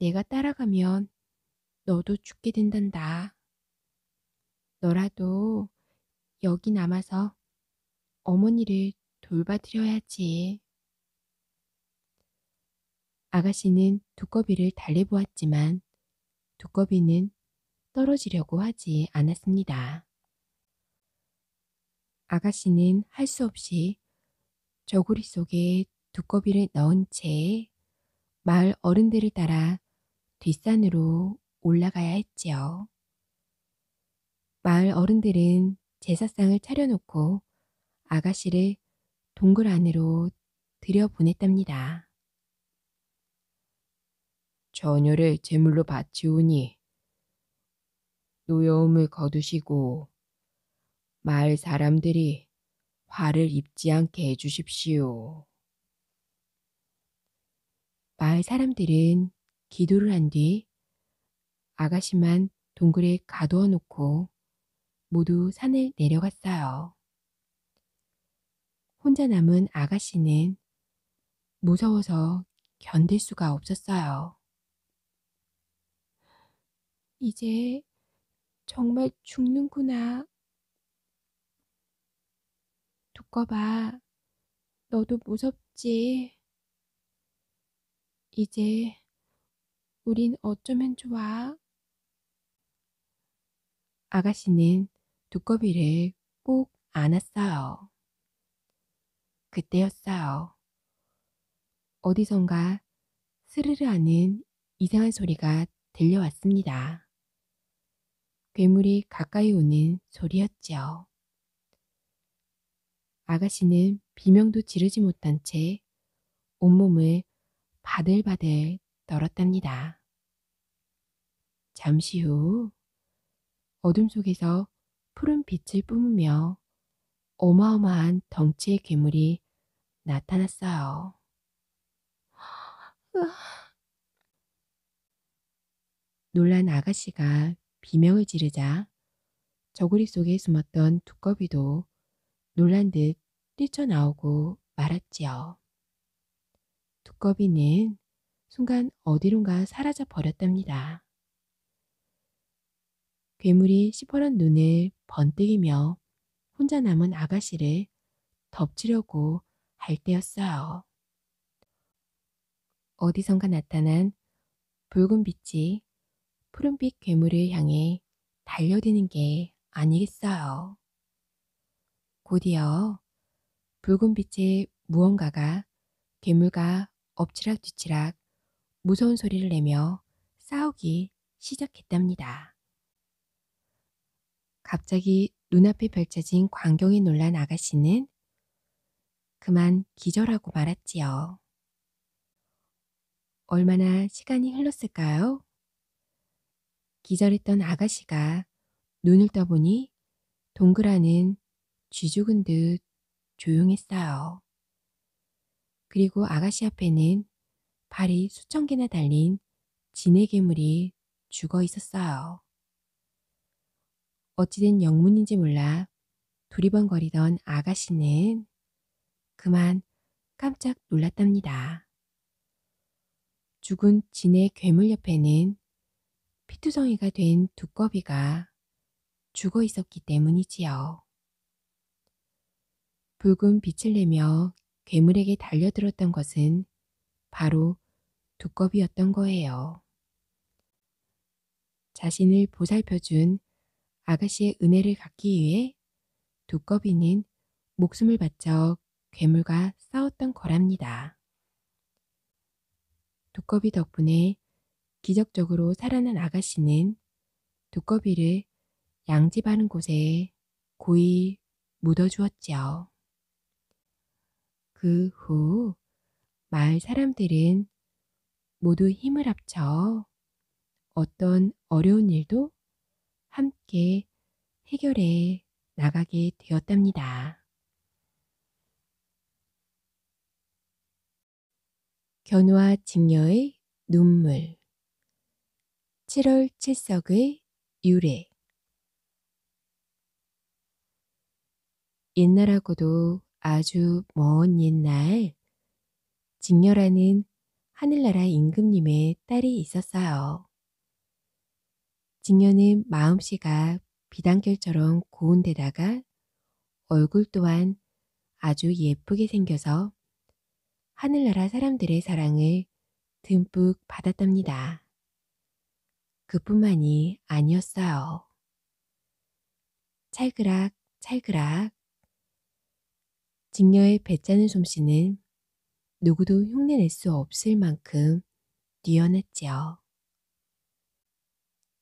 내가 따라가면 너도 죽게 된단다. 너라도 여기 남아서 어머니를 돌봐드려야지. 아가씨는 두꺼비를 달래보았지만 두꺼비는 떨어지려고 하지 않았습니다. 아가씨는 할 수 없이 저고리 속에 두꺼비를 넣은 채 마을 어른들을 따라 뒷산으로 올라가야 했지요. 마을 어른들은 제사상을 차려놓고 아가씨를 동굴 안으로 들여보냈답니다. 전열을 제물로 바치오니 노여움을 거두시고 마을 사람들이 화를 입지 않게 해주십시오. 마을 사람들은 기도를 한 뒤 아가씨만 동굴에 가두어 놓고 모두 산을 내려갔어요. 혼자 남은 아가씨는 무서워서 견딜 수가 없었어요. 이제 정말 죽는구나 두꺼봐. 너도 무섭지? 이제 우린 어쩌면 좋아? 아가씨는 두꺼비를 꼭 안았어요. 그때였어요. 어디선가 스르르 하는 이상한 소리가 들려왔습니다. 괴물이 가까이 오는 소리였지요. 아가씨는 비명도 지르지 못한 채 온몸을 바들바들 떨었답니다. 잠시 후 어둠 속에서 푸른 빛을 뿜으며 어마어마한 덩치의 괴물이 나타났어요. 놀란 아가씨가 비명을 지르자 저고리 속에 숨었던 두꺼비도 놀란 듯 뛰쳐나오고 말았지요. 두꺼비는 순간 어디론가 사라져 버렸답니다. 괴물이 시퍼런 눈을 번뜩이며 혼자 남은 아가씨를 덮치려고 할 때였어요. 어디선가 나타난 붉은 빛이 푸른빛 괴물을 향해 달려드는 게 아니겠어요. 곧이어 붉은 빛의 무언가가 괴물과 엎치락뒤치락 무서운 소리를 내며 싸우기 시작했답니다. 갑자기 눈앞에 펼쳐진 광경에 놀란 아가씨는 그만 기절하고 말았지요. 얼마나 시간이 흘렀을까요? 기절했던 아가씨가 눈을 떠보니 동그라는 쥐죽은 듯 조용했어요. 그리고 아가씨 앞에는 발이 수천 개나 달린 진해 괴물이 죽어 있었어요. 어찌된 영문인지 몰라 두리번거리던 아가씨는 그만 깜짝 놀랐답니다. 죽은 진해 괴물 옆에는 피투성이가 된 두꺼비가 죽어 있었기 때문이지요. 붉은 빛을 내며 괴물에게 달려들었던 것은 바로 두꺼비였던 거예요. 자신을 보살펴준 아가씨의 은혜를 갖기 위해 두꺼비는 목숨을 바쳐 괴물과 싸웠던 거랍니다. 두꺼비 덕분에 기적적으로 살아난 아가씨는 두꺼비를 양지바른 곳에 고이 묻어주었지요. 그후 마을 사람들은 모두 힘을 합쳐 어떤 어려운 일도 함께 해결해 나가게 되었답니다. 견우와 직녀의 눈물 7월 7석의 유래 옛날하고도 아주 먼 옛날 직녀라는 하늘나라 임금님의 딸이 있었어요. 직녀는 마음씨가 비단결처럼 고운 데다가 얼굴 또한 아주 예쁘게 생겨서 하늘나라 사람들의 사랑을 듬뿍 받았답니다. 그뿐만이 아니었어요. 찰그락 찰그락 직녀의 배짜는 솜씨는 누구도 흉내낼 수 없을 만큼 뛰어났지요.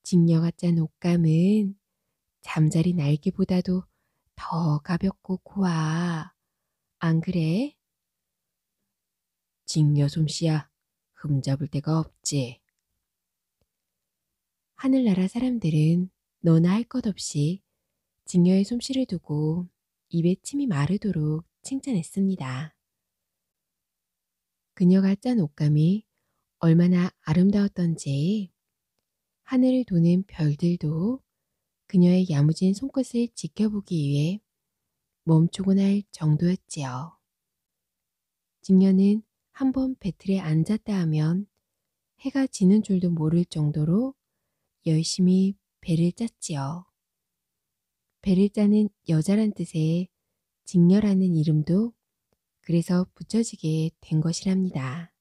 직녀가 짠 옷감은 잠자리 날개보다도 더 가볍고 고와. 안 그래? 직녀 솜씨야, 흠잡을 데가 없지. 하늘나라 사람들은 너나 할 것 없이 직녀의 솜씨를 두고 입에 침이 마르도록 칭찬했습니다. 그녀가 짠 옷감이 얼마나 아름다웠던지 하늘을 도는 별들도 그녀의 야무진 손끝을 지켜보기 위해 멈추곤 할 정도였지요. 직녀는 한 번 배틀에 앉았다 하면 해가 지는 줄도 모를 정도로 열심히 배를 짰지요. 배를 짜는 여자란 뜻의 직녀라는 이름도 그래서 붙여지게 된 것이랍니다.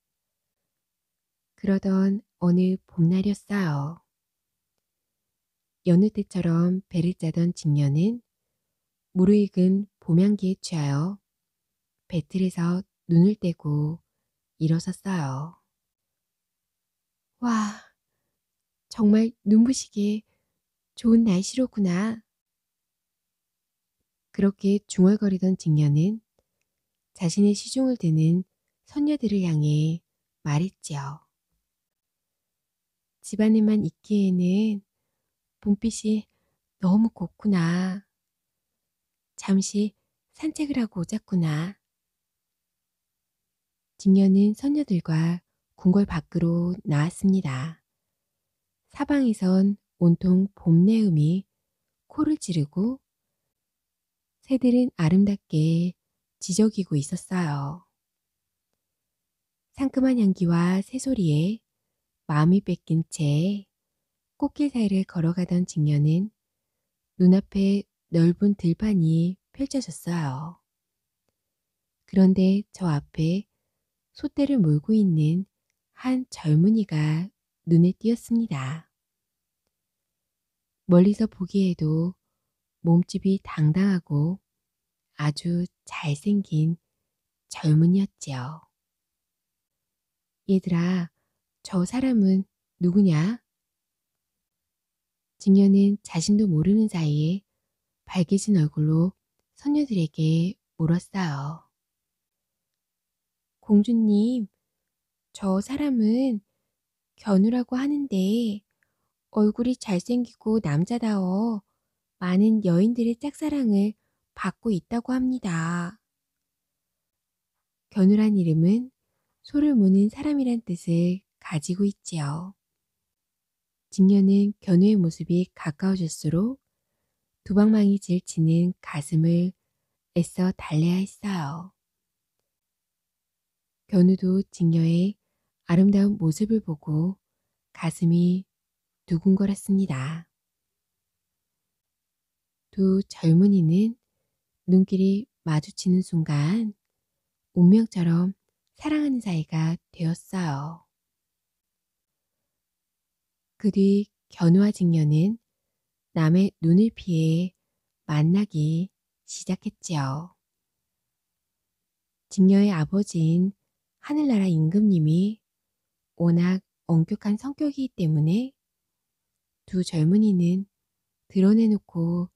그러던 어느 봄날이었어요. 여느 때처럼 배를 짜던 직녀는 무르익은 봄향기에 취하여 배틀에서 눈을 떼고 일어섰어요. 와, 정말 눈부시게 좋은 날씨로구나. 그렇게 중얼거리던 직녀는 자신의 시중을 드는 선녀들을 향해 말했지요. 집안에만 있기에는 봄빛이 너무 곱구나. 잠시 산책을 하고 오자꾸나. 직녀는 선녀들과 궁궐 밖으로 나왔습니다. 사방에선 온통 봄내음이 코를 찌르고 새들은 아름답게 지저귀고 있었어요. 상큼한 향기와 새소리에 마음이 뺏긴 채 꽃길 사이를 걸어가던 직녀는 눈앞에 넓은 들판이 펼쳐졌어요. 그런데 저 앞에 소떼를 몰고 있는 한 젊은이가 눈에 띄었습니다. 멀리서 보기에도 몸집이 당당하고 아주 잘생긴 젊은이였지요. 얘들아, 저 사람은 누구냐? 증여는 자신도 모르는 사이에 밝게진 얼굴로 선녀들에게 물었어요. 공주님, 저 사람은 견우라고 하는데 얼굴이 잘생기고 남자다워 많은 여인들의 짝사랑을 받고 있다고 합니다. 견우란 이름은 소를 무는 사람이란 뜻을 가지고 있지요. 직녀는 견우의 모습이 가까워질수록 두방망이 질치는 가슴을 애써 달래야 했어요. 견우도 직녀의 아름다운 모습을 보고 가슴이 두근거렸습니다. 두 젊은이는 눈길이 마주치는 순간 운명처럼 사랑하는 사이가 되었어요. 그 뒤 견우와 직녀는 남의 눈을 피해 만나기 시작했지요. 직녀의 아버지인 하늘나라 임금님이 워낙 엄격한 성격이기 때문에 두 젊은이는 드러내놓고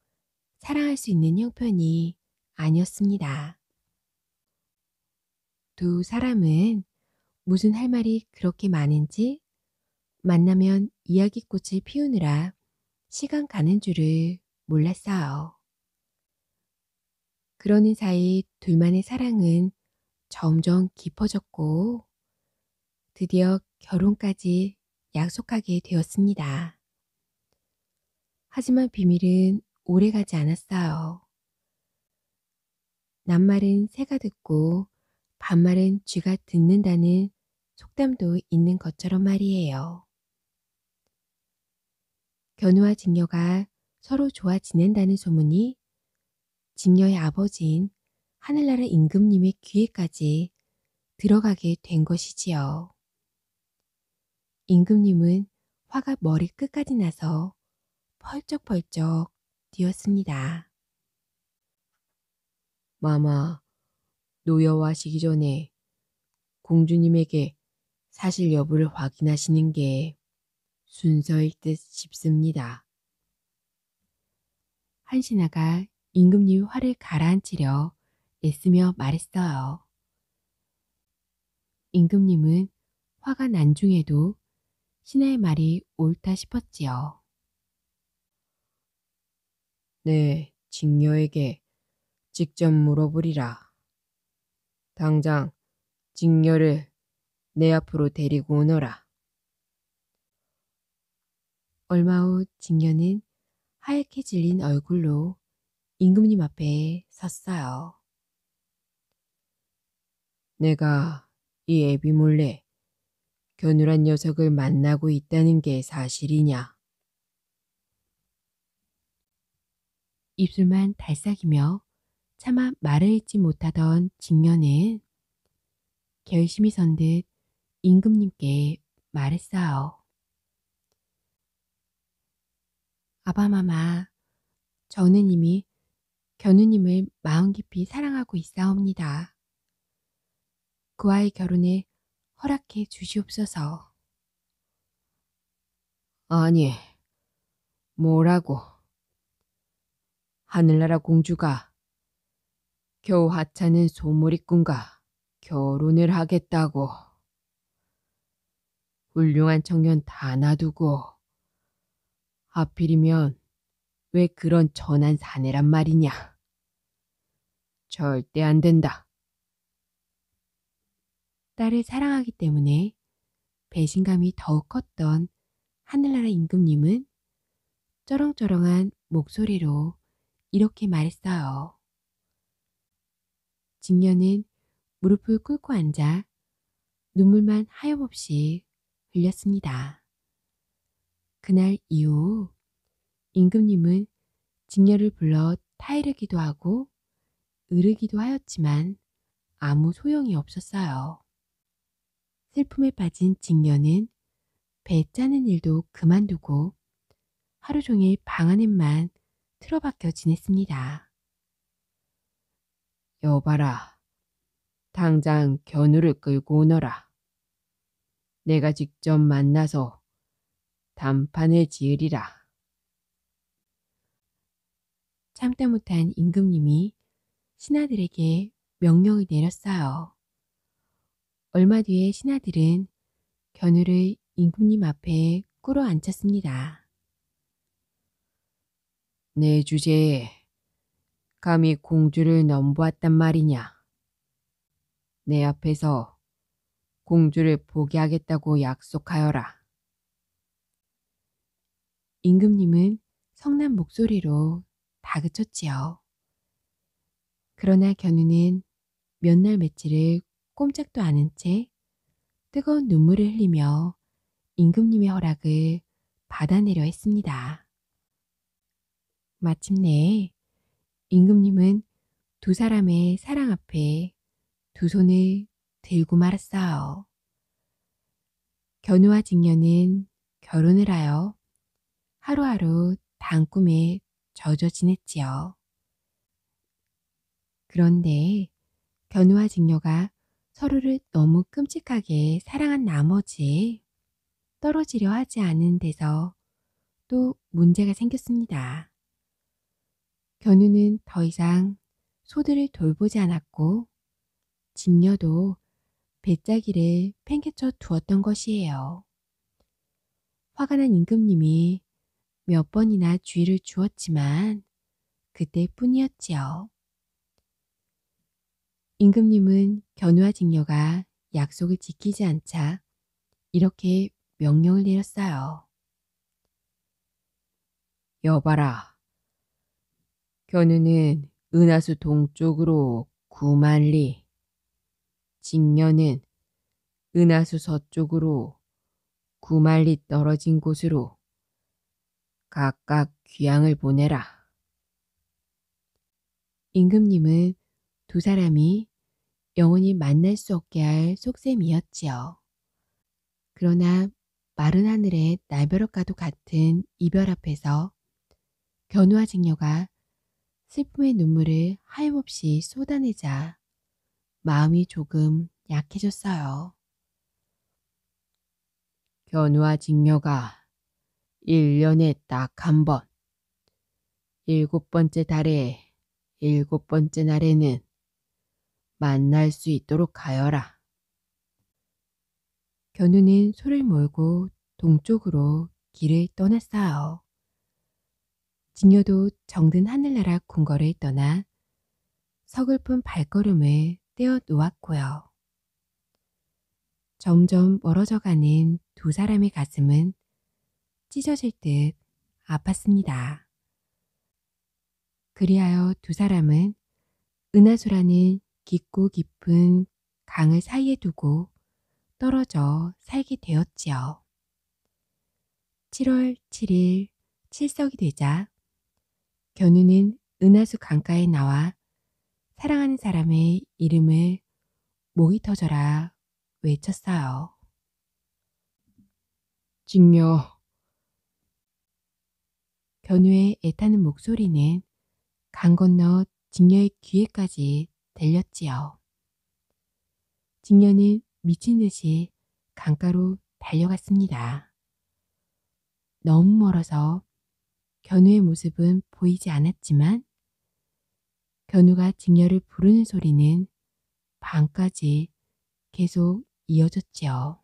사랑할 수 있는 형편이 아니었습니다. 두 사람은 무슨 할 말이 그렇게 많은지 만나면 이야기꽃을 피우느라 시간 가는 줄을 몰랐어요. 그러는 사이 둘만의 사랑은 점점 깊어졌고 드디어 결혼까지 약속하게 되었습니다. 하지만 비밀은 오래 가지 않았어요. 낱말은 새가 듣고 반말은 쥐가 듣는다는 속담도 있는 것처럼 말이에요. 견우와 직녀가 서로 좋아 지낸다는 소문이 직녀의 아버지인 하늘나라 임금님의 귀에까지 들어가게 된 것이지요. 임금님은 화가 머리 끝까지 나서 펄쩍펄쩍 뛰었습니다. 마마, 노여하시기 워 전에 공주님에게 사실 여부를 확인하시는 게 순서일 듯 싶습니다. 한신아가 임금님 화를 가라앉히려 애쓰며 말했어요. 임금님은 화가 난 중에도 신하의 말이 옳다 싶었지요. 내 네, 직녀에게 직접 물어보리라. 당장 직녀를 내 앞으로 데리고 오너라. 얼마 후 직녀는 하얗게 질린 얼굴로 임금님 앞에 섰어요. 내가 이 애비 몰래 겨누란 녀석을 만나고 있다는 게 사실이냐? 입술만 달싹이며 차마 말을 잇지 못하던 직녀는 결심이 선 듯 임금님께 말했어요. 아바마마, 저는 이미 견우님을 마음 깊이 사랑하고 있사옵니다. 그와의 결혼을 허락해 주시옵소서. 아니, 뭐라고? 하늘나라 공주가 겨우 하찮은 소머리꾼과 결혼을 하겠다고. 훌륭한 청년 다 놔두고 하필이면 왜 그런 전한 사내란 말이냐. 절대 안 된다. 딸을 사랑하기 때문에 배신감이 더욱 컸던 하늘나라 임금님은 쩌렁쩌렁한 목소리로 이렇게 말했어요. 직녀는 무릎을 꿇고 앉아 눈물만 하염없이 흘렸습니다. 그날 이후 임금님은 직녀를 불러 타이르기도 하고 으르기도 하였지만 아무 소용이 없었어요. 슬픔에 빠진 직녀는 배 짜는 일도 그만두고 하루 종일 방 안에만 틀어박혀 지냈습니다. 여봐라. 당장 견우를 끌고 오너라. 내가 직접 만나서 단판을 지으리라. 참다 못한 임금님이 신하들에게 명령을 내렸어요. 얼마 뒤에 신하들은 견우를 임금님 앞에 꿇어 앉혔습니다. 내 네, 주제에 감히 공주를 넘보았단 말이냐. 내 앞에서 공주를 포기 하겠다고 약속하여라. 임금님은 성난 목소리로 다그쳤지요. 그러나 견우는 몇 날 며칠을 꼼짝도 않은 채 뜨거운 눈물을 흘리며 임금님의 허락을 받아내려 했습니다. 마침내 임금님은 두 사람의 사랑 앞에 두 손을 들고 말았어요. 견우와 직녀는 결혼을 하여 하루하루 당 꿈에 젖어 지냈지요. 그런데 견우와 직녀가 서로를 너무 끔찍하게 사랑한 나머지 떨어지려 하지 않은 데서 또 문제가 생겼습니다. 견우는 더 이상 소들을 돌보지 않았고 진녀도 배짜기를 팽개쳐 두었던 것이에요. 화가 난 임금님이 몇 번이나 주의를 주었지만 그때뿐이었지요. 임금님은 견우와 직녀가 약속을 지키지 않자 이렇게 명령을 내렸어요. 여봐라. 견우는 은하수 동쪽으로 9만리, 직녀는 은하수 서쪽으로 9만리 떨어진 곳으로 각각 귀향을 보내라. 임금님은 두 사람이 영원히 만날 수 없게 할 속셈이었지요. 그러나 마른 하늘의 날벼락과도 같은 이별 앞에서 견우와 직녀가 슬픔의 눈물을 하염없이 쏟아내자 마음이 조금 약해졌어요. 견우와 직녀가 1년에 딱 한 번, 일곱 번째 달에 일곱 번째 날에는 만날 수 있도록 하여라 견우는 소를 몰고 동쪽으로 길을 떠났어요. 진효도 정든 하늘나라 궁궐을 떠나 서글픈 발걸음을 떼어 놓았고요. 점점 멀어져가는 두 사람의 가슴은 찢어질 듯 아팠습니다. 그리하여 두 사람은 은하수라는 깊고 깊은 강을 사이에 두고 떨어져 살게 되었지요. 7월 7일 칠석이 되자 견우는 은하수 강가에 나와 사랑하는 사람의 이름을 목이 터져라 외쳤어요. 직녀. 견우의 애타는 목소리는 강 건너 직녀의 귀에까지 들렸지요. 직녀는 미친 듯이 강가로 달려갔습니다. 너무 멀어서 견우의 모습은 보이지 않았지만 견우가 직녀를 부르는 소리는 밤까지 계속 이어졌지요.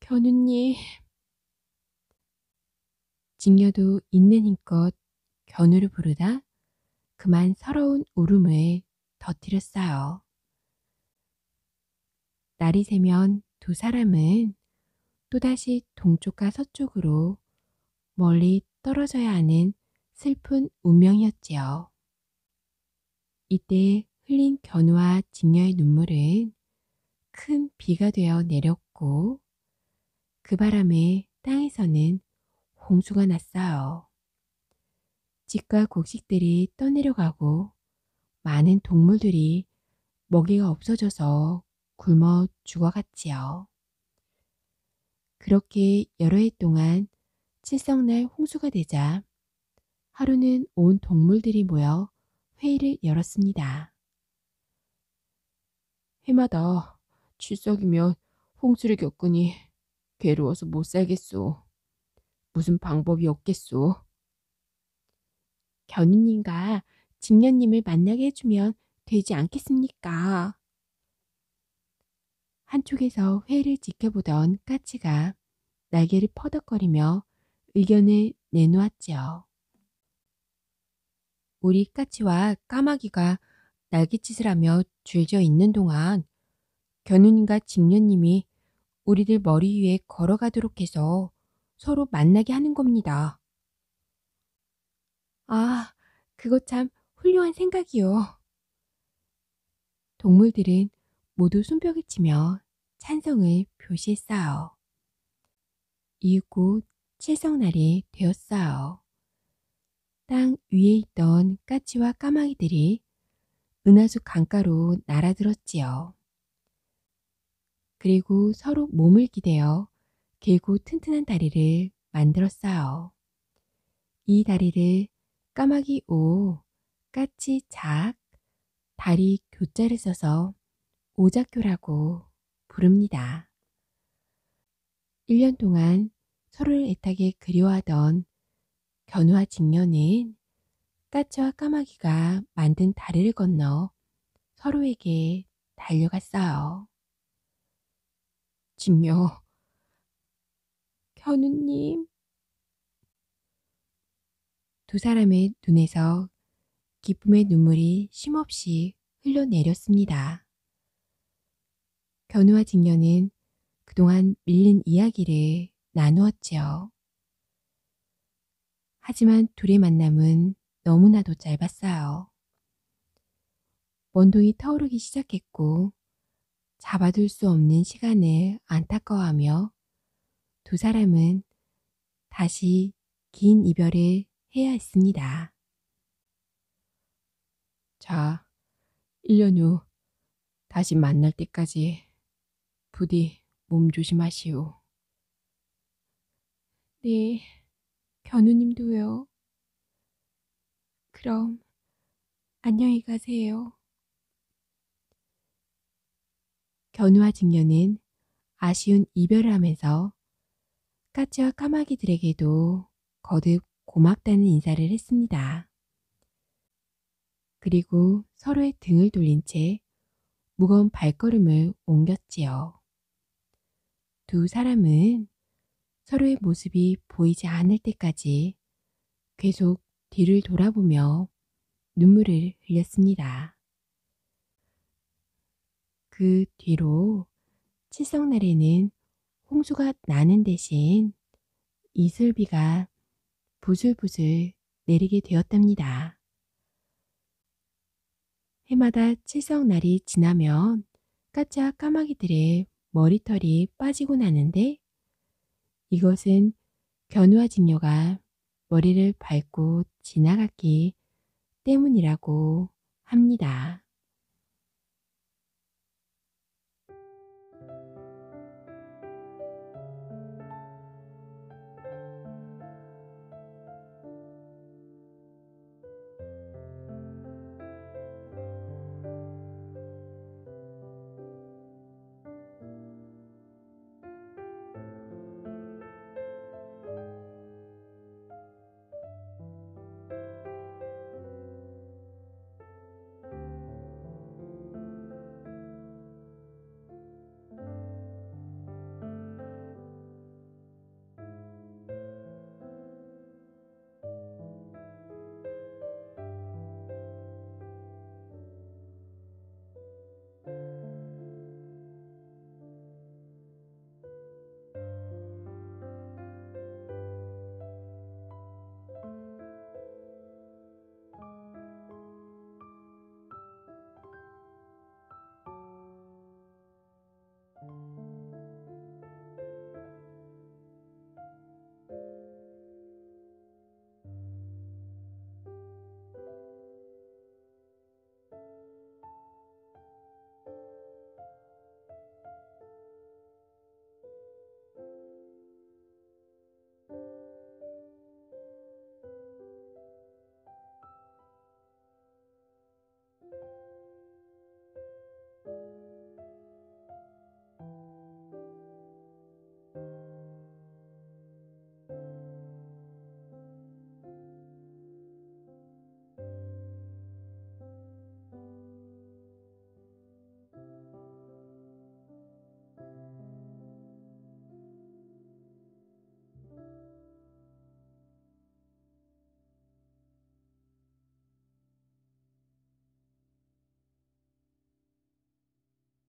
견우님. 직녀도 있는 힘껏 견우를 부르다 그만 서러운 울음을 터뜨렸어요. 날이 새면 두 사람은 또다시 동쪽과 서쪽으로 멀리 떨어져야 하는 슬픈 운명이었지요. 이때 흘린 견우와 직녀의 눈물은 큰 비가 되어 내렸고 그 바람에 땅에서는 홍수가 났어요. 집과 곡식들이 떠내려가고 많은 동물들이 먹이가 없어져서 굶어 죽어갔지요. 그렇게 여러 해 동안 칠성날 홍수가 되자 하루는 온 동물들이 모여 회의를 열었습니다. 해마다 출석이면 홍수를 겪으니 괴로워서 못 살겠소. 무슨 방법이 없겠소. 견우님과 직녀님을 만나게 해주면 되지 않겠습니까? 한쪽에서 회의를 지켜보던 까치가 날개를 퍼덕거리며 의견을 내놓았지요. 우리 까치와 까마귀가 날갯짓을 하며 줄져 있는 동안 견훈과 직녀님이 우리들 머리 위에 걸어가도록 해서 서로 만나게 하는 겁니다. 아, 그거 참 훌륭한 생각이요. 동물들은 모두 숨벽을 치며 찬성을 표시했어요. 이윽고 칠성날이 되었사오. 땅 위에 있던 까치와 까마귀들이 은하수 강가로 날아들었지요. 그리고 서로 몸을 기대어 길고 튼튼한 다리를 만들었어요. 이 다리를 까마귀 오, 까치 작, 다리 교자를 써서 오작교라고 부릅니다. 1년 동안 서로를 애타게 그리워하던 견우와 직녀는 까치와 까마귀가 만든 다리를 건너 서로에게 달려갔어요. 직녀, 견우님. 두 사람의 눈에서 기쁨의 눈물이 쉼없이 흘러내렸습니다. 견우와 직녀는 그동안 밀린 이야기를 나누었지요. 하지만 둘의 만남은 너무나도 짧았어요. 원동이 타오르기 시작했고 잡아둘 수 없는 시간을 안타까워하며 두 사람은 다시 긴 이별을 해야 했습니다. 자, 1년 후 다시 만날 때까지 부디 몸 조심하시오. 네, 견우님도요. 그럼 안녕히 가세요. 견우와 직녀는 아쉬운 이별을 하면서 까치와 까마귀들에게도 거듭 고맙다는 인사를 했습니다. 그리고 서로의 등을 돌린 채 무거운 발걸음을 옮겼지요. 두 사람은 서로의 모습이 보이지 않을 때까지 계속 뒤를 돌아보며 눈물을 흘렸습니다. 그 뒤로 칠성날에는 홍수가 나는 대신 이슬비가 부슬부슬 내리게 되었답니다. 해마다 칠성날이 지나면 까짜 까마귀들의 머리털이 빠지고 나는데 이것은 견우와 진녀가 머리를 밟고 지나갔기 때문이라고 합니다.